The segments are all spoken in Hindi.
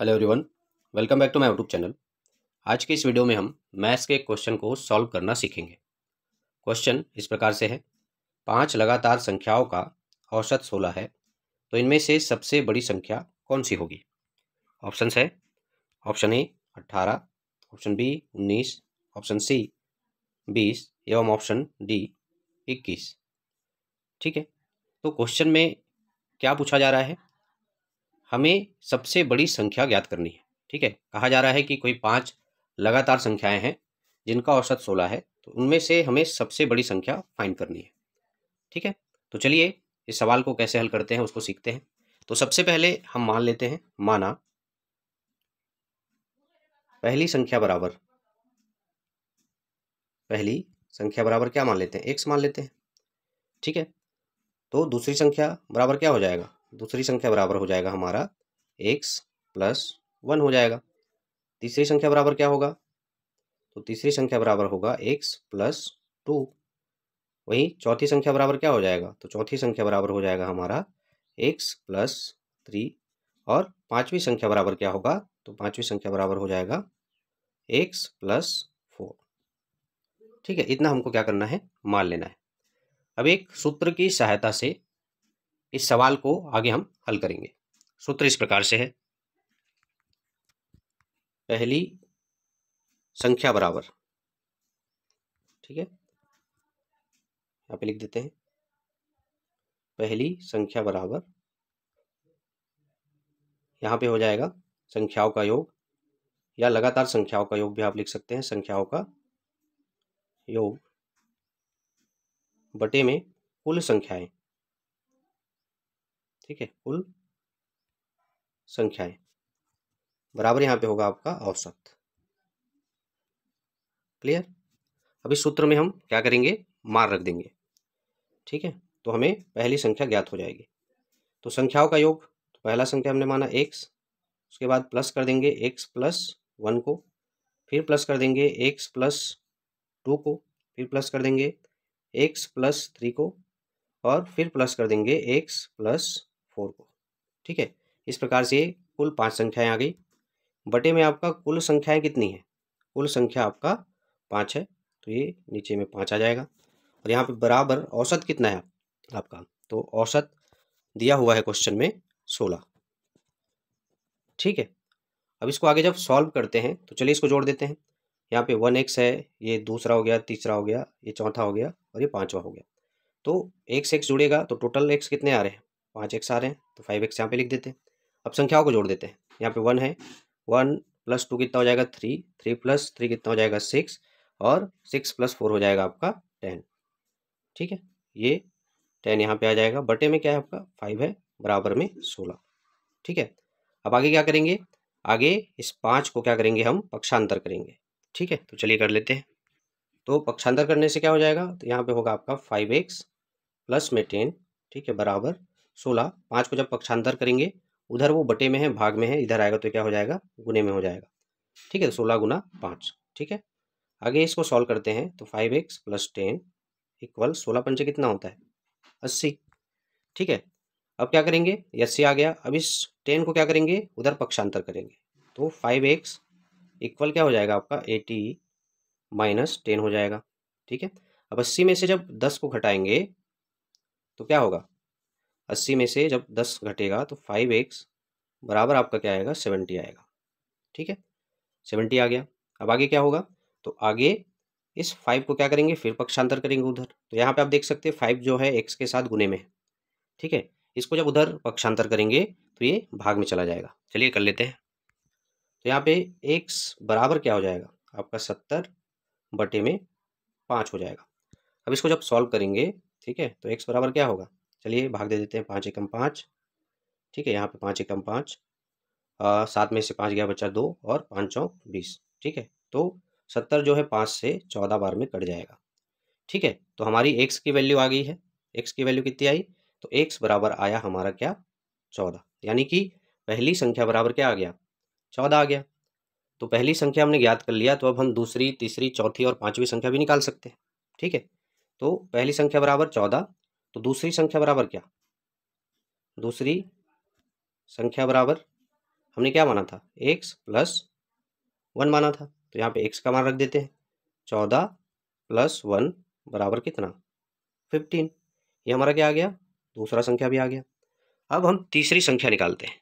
hello everyone welcome back to my YouTube channel आज के इस वीडियो में हम मैथ्स के क्वेश्चन को सॉल्व करना सीखेंगे क्वेश्चन इस प्रकार से है पांच लगातार संख्याओं का औसत सोलह है तो इनमें से सबसे बड़ी संख्या कौन सी होगी ऑप्शन है ऑप्शन ए अट्ठारह ऑप्शन बी उन्नीस ऑप्शन सी बीस एवं ऑप्शन डी इक्कीस ठीक है तो क्वेश्चन में क्या पूछा जा रहा है हमें सबसे बड़ी संख्या ज्ञात करनी है ठीक है कहा जा रहा है कि कोई पाँच लगातार संख्याएं हैं जिनका औसत सोलह है तो उनमें से हमें सबसे बड़ी संख्या फाइंड करनी है ठीक है तो चलिए इस सवाल को कैसे हल करते हैं उसको सीखते हैं तो सबसे पहले हम मान लेते हैं माना पहली संख्या बराबर पहली संख्या बराबर क्या मान लेते हैं एक्स मान लेते हैं ठीक है तो दूसरी संख्या बराबर क्या हो जाएगा दूसरी संख्या बराबर हो जाएगा हमारा एक्स प्लस वन हो जाएगा तीसरी संख्या बराबर क्या होगा तो तीसरी संख्या बराबर होगा x प्लस टू वही चौथी संख्या बराबर क्या हो जाएगा तो चौथी संख्या बराबर हो जाएगा हमारा एक्स प्लस थ्री और पांचवी संख्या बराबर क्या होगा तो पांचवी संख्या बराबर हो जाएगा एक्स प्लस फोर ठीक है इतना हमको क्या करना है मान लेना है अब एक सूत्र की सहायता से इस सवाल को आगे हम हल करेंगे सूत्र इस प्रकार से है पहली संख्या बराबर ठीक है यहाँ पे लिख देते हैं पहली संख्या बराबर यहाँ पे हो जाएगा संख्याओं का योग या लगातार संख्याओं का योग भी आप लिख सकते हैं संख्याओं का योग बटे में कुल संख्याएं ठीक है कुल संख्याएं बराबर यहां पे होगा आपका औसत क्लियर अभी सूत्र में हम क्या करेंगे मार रख देंगे ठीक है तो हमें पहली संख्या ज्ञात हो जाएगी तो संख्याओं का योग तो पहला संख्या हमने माना एक्स उसके बाद प्लस कर देंगे एक्स प्लस वन को फिर प्लस कर देंगे एक्स प्लस टू को फिर प्लस कर देंगे एक्स प्लस थ्री को और फिर प्लस कर देंगे एक्स प्लस फोर को ठीक है इस प्रकार से कुल पांच संख्याएं आ गई बटे में आपका कुल संख्याएं कितनी है कुल संख्या आपका पाँच है तो ये नीचे में पाँच आ जाएगा और यहाँ पे बराबर औसत कितना है आपका तो औसत दिया हुआ है क्वेश्चन में सोलह ठीक है अब इसको आगे जब सॉल्व करते हैं तो चलिए इसको जोड़ देते हैं यहाँ पे वन एक्स है ये दूसरा हो गया तीसरा हो गया ये चौथा हो गया और ये पाँचवा हो गया तो एक से एक्स जुड़ेगा तो टोटल एक्स कितने आ रहे हैं पाँच एक्स आ रहे हैं तो फाइव एक्स यहाँ पे लिख देते हैं अब संख्याओं को जोड़ देते हैं यहाँ पे वन है वन प्लस टू कितना हो जाएगा थ्री थ्री प्लस थ्री कितना हो जाएगा सिक्स और सिक्स प्लस फोर हो जाएगा आपका टेन ठीक है ये टेन यहाँ पे आ जाएगा बटे में क्या है आपका फाइव है बराबर में सोलह ठीक है अब आगे क्या करेंगे आगे इस पाँच को क्या करेंगे हम पक्षांतर करेंगे ठीक है तो चलिए कर लेते हैं तो पक्षांतर करने से क्या हो जाएगा तो यहाँ पे होगा आपका फाइव एक्स प्लस में टेन ठीक है बराबर सोलह पाँच को जब पक्षांतर करेंगे उधर वो बटे में है भाग में है इधर आएगा तो क्या हो जाएगा गुने में हो जाएगा ठीक है तो सोलह गुना पाँच ठीक है आगे इसको सॉल्व करते हैं तो five x plus ten equal सोलह पंचे कितना होता है अस्सी ठीक है अब क्या करेंगे अस्सी आ गया अब इस टेन को क्या करेंगे उधर पक्षांतर करेंगे तो फाइव एक्स इक्वल क्या हो जाएगा आपका एटी माइनस टेन हो जाएगा ठीक है अब अस्सी में से जब दस को घटाएंगे तो क्या होगा अस्सी में से जब दस घटेगा तो फाइव एक्स बराबर आपका क्या आएगा सेवेंटी आएगा ठीक है सेवेंटी आ गया अब आगे क्या होगा तो आगे इस फाइव को क्या करेंगे फिर पक्षांतर करेंगे उधर तो यहाँ पे आप देख सकते हैं फाइव जो है एक्स के साथ गुने में ठीक है इसको जब उधर पक्षांतर करेंगे तो ये भाग में चला जाएगा चलिए कर लेते हैं तो यहाँ पे एक्स बराबर क्या हो जाएगा आपका सत्तर बटे में पाँच हो जाएगा अब इसको जब सॉल्व करेंगे ठीक है तो एक्स बराबर क्या होगा चलिए भाग दे देते हैं पाँच एकम पाँच ठीक है यहाँ पे पाँच एकम पाँच सात में से पाँच गया बच्चा दो और पाँच चौक बीस ठीक है तो सत्तर जो है पाँच से चौदह बार में कट जाएगा ठीक है तो हमारी एक्स की वैल्यू आ गई है एक्स की वैल्यू कितनी आई तो एक्स बराबर आया हमारा क्या चौदह यानी कि पहली संख्या बराबर क्या आ गया चौदह आ गया तो पहली संख्या हमने ज्ञात कर लिया तो अब हम दूसरी तीसरी चौथी और पाँचवीं संख्या भी निकाल सकते हैं ठीक है तो पहली संख्या बराबर चौदह तो दूसरी संख्या बराबर क्या दूसरी संख्या बराबर हमने क्या माना था एक्स प्लस वन माना था तो यहाँ पे एक्स का मान रख देते हैं चौदह प्लस वन बराबर कितना फिफ्टीन ये हमारा क्या आ गया दूसरा संख्या भी आ गया अब हम तीसरी संख्या निकालते हैं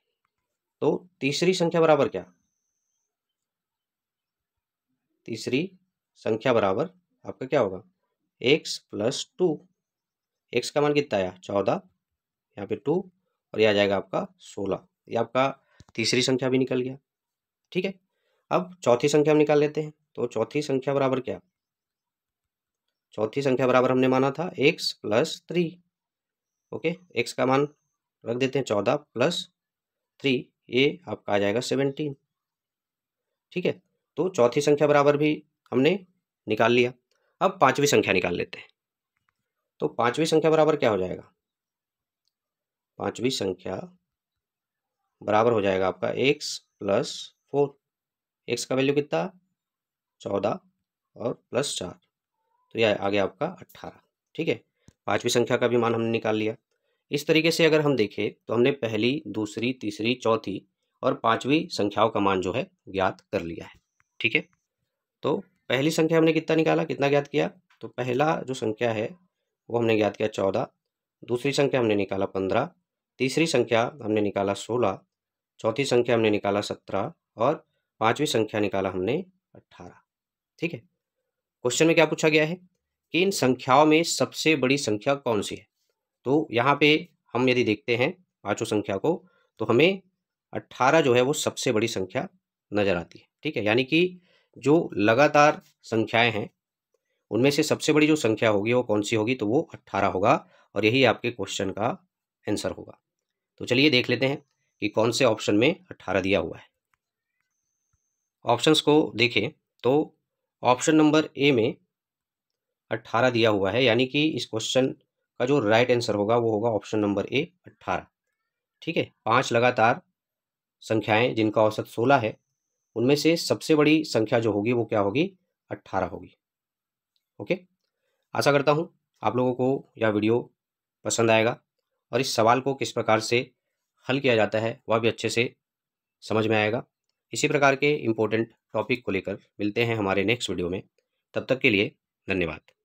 तो तीसरी संख्या बराबर क्या तीसरी संख्या बराबर आपका क्या होगा एक्स प्लस टू एक्स का मान कितना आया चौदह यहाँ पे टू और ये आ जाएगा आपका सोलह ये आपका तीसरी संख्या भी निकल गया ठीक है अब चौथी संख्या हम निकाल लेते हैं तो चौथी संख्या बराबर क्या चौथी संख्या बराबर हमने माना था x plus three okay x का मान रख देते हैं चौदह प्लस थ्री ये आपका आ जाएगा सेवनटीन ठीक है तो चौथी संख्या बराबर भी हमने निकाल लिया अब पांचवी संख्या निकाल लेते हैं तो पांचवी संख्या बराबर क्या हो जाएगा पांचवी संख्या बराबर हो जाएगा आपका एक्स प्लस फोर एक्स का वैल्यू कितना चौदह और प्लस चार तो यह आ गया आपका अट्ठारह ठीक है पांचवी संख्या का भी मान हमने निकाल लिया इस तरीके से अगर हम देखें तो हमने पहली दूसरी तीसरी चौथी और पांचवी संख्याओं का मान जो है ज्ञात कर लिया है ठीक है तो पहली संख्या हमने कितना निकाला कितना ज्ञात किया तो पहला जो संख्या है वो हमने ज्ञात किया चौदह दूसरी संख्या हमने निकाला पंद्रह तीसरी संख्या हमने निकाला सोलह चौथी संख्या हमने निकाला सत्रह और पांचवी संख्या निकाला हमने अट्ठारह ठीक है क्वेश्चन में क्या पूछा गया है कि इन संख्याओं में सबसे बड़ी संख्या कौन सी है तो यहाँ पे हम यदि देखते हैं पांचों संख्या को तो हमें अट्ठारह जो है वो सबसे बड़ी संख्या नज़र आती है ठीक है यानी कि जो लगातार संख्याएं हैं उनमें से सबसे बड़ी जो संख्या होगी वो कौन सी होगी तो वो अट्ठारह होगा और यही आपके क्वेश्चन का आंसर होगा तो चलिए देख लेते हैं कि कौन से ऑप्शन में अट्ठारह दिया हुआ है ऑप्शंस को देखें तो ऑप्शन नंबर ए में अट्ठारह दिया हुआ है यानी कि इस क्वेश्चन का जो राइट आंसर होगा वो होगा ऑप्शन नंबर ए अट्ठारह ठीक है पांच लगातार संख्याएं जिनका औसत सोलह है उनमें से सबसे बड़ी संख्या जो होगी वो क्या होगी अट्ठारह होगी ओके आशा करता हूँ आप लोगों को यह वीडियो पसंद आएगा और इस सवाल को किस प्रकार से हल किया जाता है वह भी अच्छे से समझ में आएगा इसी प्रकार के इम्पोर्टेंट टॉपिक को लेकर मिलते हैं हमारे नेक्स्ट वीडियो में तब तक के लिए धन्यवाद